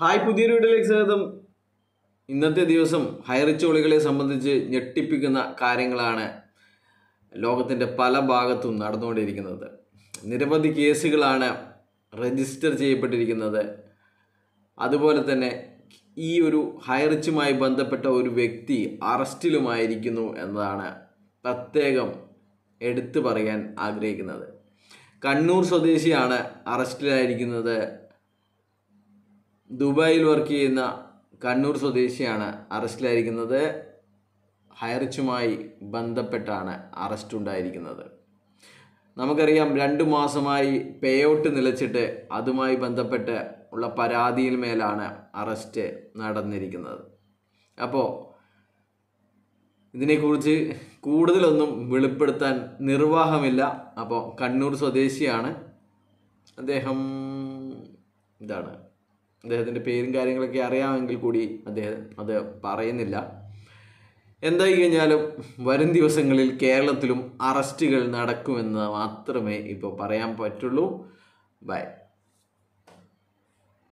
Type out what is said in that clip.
hi പുതിയൊരു വീട്ടിലേക്ക് സ്വാഗതം ഇന്നത്തെ ദിവസം ഹൈറിച്ച് ഒളികളെ സംബന്ധിച്ച് ഞെട്ടിപ്പിക്കുന്ന കാര്യങ്ങളാണ് ലോകത്തിൻ്റെ പല ഭാഗത്തും നടന്നുകൊണ്ടിരിക്കുന്നത് നിരവധി കേസുകളാണ് രജിസ്റ്റർ ചെയ്യപ്പെട്ടിരിക്കുന്നത് അതുപോലെ തന്നെ ഈ ഒരു ഹയർച്ചുമായി ബന്ധപ്പെട്ട ഒരു വ്യക്തി അറസ്റ്റിലുമായിരിക്കുന്നു എന്നതാണ് പ്രത്യേകം എടുത്തു പറയാൻ ആഗ്രഹിക്കുന്നത് കണ്ണൂർ സ്വദേശിയാണ് അറസ്റ്റിലായിരിക്കുന്നത് ദുബായിൽ വർക്ക് ചെയ്യുന്ന കണ്ണൂർ സ്വദേശിയാണ് അറസ്റ്റിലായിരിക്കുന്നത് ഹയർച്ചുമായി ബന്ധപ്പെട്ടാണ് അറസ്റ്റ് ഉണ്ടായിരിക്കുന്നത് നമുക്കറിയാം രണ്ട് മാസമായി പേ ഔട്ട് നിലച്ചിട്ട് അതുമായി ബന്ധപ്പെട്ട് ഉള്ള പരാതിയിൽ മേലാണ് അറസ്റ്റ് നടന്നിരിക്കുന്നത് അപ്പോൾ ഇതിനെക്കുറിച്ച് കൂടുതലൊന്നും വെളിപ്പെടുത്താൻ നിർവാഹമില്ല അപ്പോൾ കണ്ണൂർ സ്വദേശിയാണ് അദ്ദേഹം ഇതാണ് അദ്ദേഹത്തിൻ്റെ പേരും കാര്യങ്ങളൊക്കെ അറിയാമെങ്കിൽ കൂടി അദ്ദേഹം അത് പറയുന്നില്ല എന്തായി കഴിഞ്ഞാലും വരും ദിവസങ്ങളിൽ കേരളത്തിലും അറസ്റ്റുകൾ നടക്കുമെന്ന് മാത്രമേ ഇപ്പോൾ പറയാൻ പറ്റുള്ളൂ ബൈ